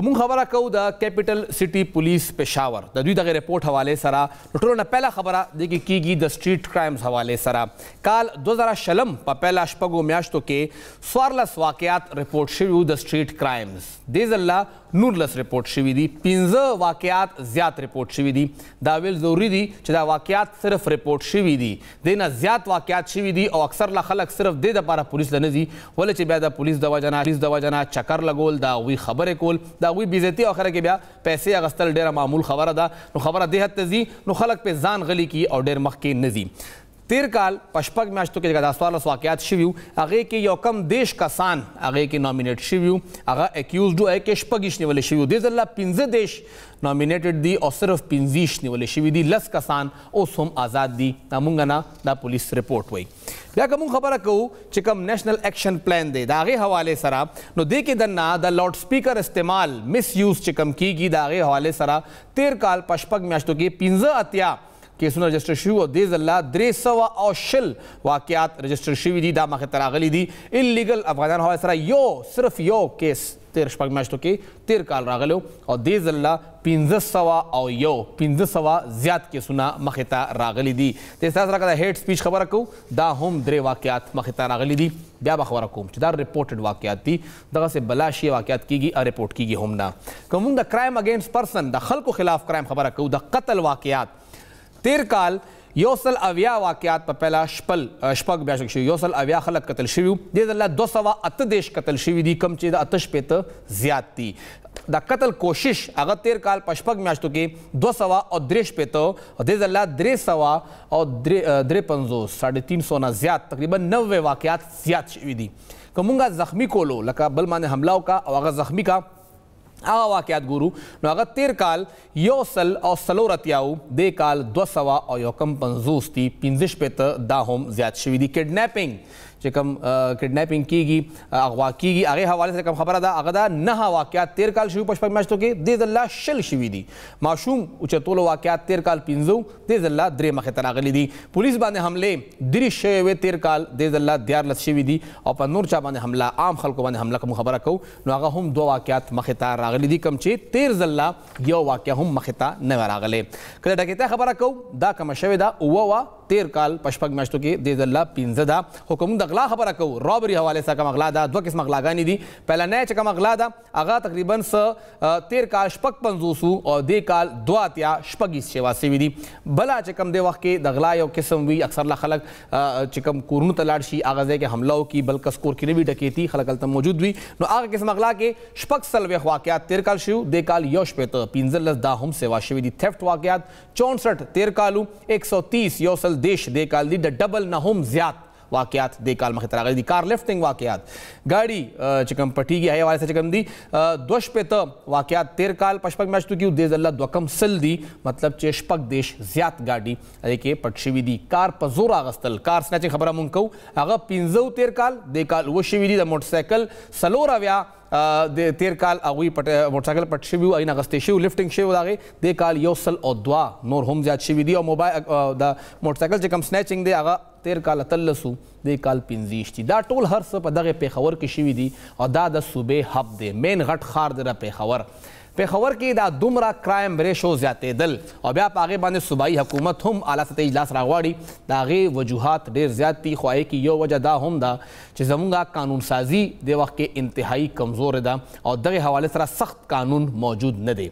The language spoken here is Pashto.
کوم خبره کو د کیپټل سټي پولیس پېښور د دوی دغه رپورت حواله سره ټولونه پہلا خبره د کی کیږي د سټریټ کرائمز حواله سره کال 2000 شلم په پہلا شپږو میاشتو کې سوارلس واقعات رپورت شوی د سټریټ کرائمز دیز الله نورلس رپورت شوی دي پنځه واقعات زیات رپورت شوی دي دا ویل ضروری دي چې دا واقعات صرف رپورت شوی دي دینه زیات واقعات شوی دي او اکثر لا خلک صرف د لپاره پولیس لنزي ول چې بیا د پولیس د وجنا پولیس د وجنا چکر لګول دا وی خبره کول دا غوی بیزتی او خره کې بیا پیسې اغستل ډیره معمول خبره ده نو خبره ده حد تزي نو خلک په ځان غلي کی او ډیر مخ کې نزي تیر کال پشپک میاشتو کې دا 14 واقعیات شویو هغه کې یو کم دیش کسان هغه کې نومینیټ شویو هغه اکیوزډ او کې شپږش نیول شویو د ځل 15 دیش نومینیټډ دي او صرف 15 نیول شوی دي لس کسان اوس هم آزاد دي نامونګه نه دا پولیس رپورت وایي بیا کوم خبره کوو چې کوم نېشنل اکشن پلان دی داغه حواله سره نو د کې دنا د لاوډ سپیکر استعمال مس یوز چې کوم کیږي داغه حواله سره تیر کال پشپک میاشتو کې 15 اتیا کیسونه رجسٹر شوي او د ځله درې سوه او شل واقعات رجسټر شوي دي دا مخې ته راغلي دي اللیګل افغانان حواله سره یو صرف یو کیس تیر شپږ میاشتو کې تیر کال راغلی او دې ځله پنځه سوه او یو پنځه سوه زیات کیسونه مخې ته راغلي دي د ستا سره که د هیډ سپیچ خبره کوو دا هم درې واقعات مخې ته راغلي دي بیا به خبره کوم چې دا رپورټډ واقعات دي دغسې بلاشي واقعات کیږي او رپورټ کیږي هم نه که موږ د کرایم اګینست پرسن د خلکو خلاف کرایم خبره کوو د قتل واقعات تیرکال یو سل اویا واقعات په پهلا شپل شپږ بیا شوي یو سل اویا خلک قتل شوي وو دې ځل دوه سوه اته دېرش قتل شوي دي کوم چې د اته شپېته زیات دي دا قتل کوشش هغه تیر کال په شپږ میاشتو کې دوه سوه او درې شپېته دې ځل درې سوه او درې پنځوس ساډې تین سوه نه زیات تقریبا نوې واقعات زیات شوي دي که مونږ زخمي کولو لکه بل باندې حمله وکړه او هغه زخمي کا هغه واقعیت ګورو نو هغه تیر کال یو سل او سلورت یاو د کال 200 او یو کم 50 تی 15 پته دا هم زیات شوې دي کډنیپینګ چې کوم کډنیپینګ کیږي اغوا کیږي هغه حواله سره کوم خبره ده هغه دا نه واقعات 13 کال شوی پښپک میاشتو کې د الله شل شوی دي ماشوم او چتول واقعات 13 کال 15 د الله درې مخه تراغلي دي پولیس باندې حمله درې شوی 13 کال د الله دیار لس شوی دي او په نور چا باندې حمله عام خلکو باندې حمله کوم خبره کو نو هغه هم دوه واقعات مخه ته راغلي دي کم چې 13 الله یو واقع هم مخه ته نه راغله کله ډکه خبره کو دا کوم شوی دا اوه تیر کال پشپک میاشتو کې د ځله پنځه ده خو که موږ د غلا خبره کوو رابري حواله سره کوم غلا ده دوه قسمه غلاګانې دي پهلنی چې کومه غلا ده هغه تقریبا څه تیر کال شپږ پنځوس او دې کال دوه اتیا شپږیس شیوا سوي دي بله چې کوم دی وخت کې د غلا یو قسم وي اکثر لا خلک چې کوم کورونو ته لاړ شي هغه ځای کې حمله وکړي بلکې سکور کې نه وي ډکېتي خلک هلته موجود وي نو هغه قسم غلا کې شپږ څلوېښت واقعات تیر کال شوي دې کال یو شپېته پنځلس دا هم سیوا شوي دي تھیفټ واقعات چونسٹھ تیر کالو ایک سو تیس یو سل संदेश देकर leader double Nahum ज्यादा واقعیات د کال مخې تراغلي دي کار لفټینګ واقعیات ګاډي چې کوم پټیږي هغه حواله چې کوم دي دوش پته واقعیات 13 کال پشپک میاشتو کې د الله دوکم سل دي مطلب چې شپک دیش زیات ګاډي کې پټ شوی دي کار په زور اغستل کار سنچ خبره مونږ کو هغه 15 13 کال د کال و شوی دي د موټر سایکل سلور اویا د تیر کال اغوی پټ موټر سایکل پټ شوی او اینا غستې شوی لفټینګ شوی دغه د کال یو سل او دوا نور هم زیات شوی دی او موبایل د موټر سایکل چې کم سنیچینګ دی هغه تیر کال اتلسو د کال پنځیش دي دا ټول هر څه په دغه پیښور کې شوي دي او دا د صوبې هب دی مین غټ ښار دی د پیښور پیښور کې دا دومره کرایم ریشو زیاتېدل او بیا په هغې باندې صوبایي حکومت هم اعلی سطحي اجلاس راغواړي د هغې وجوهات ډېر زیات دي خو کې یو وجه دا هم ده چې زموږه قانون سازي د وخت کې انتهایی کمزور ده او دغه حواله سره سخت قانون موجود نه دی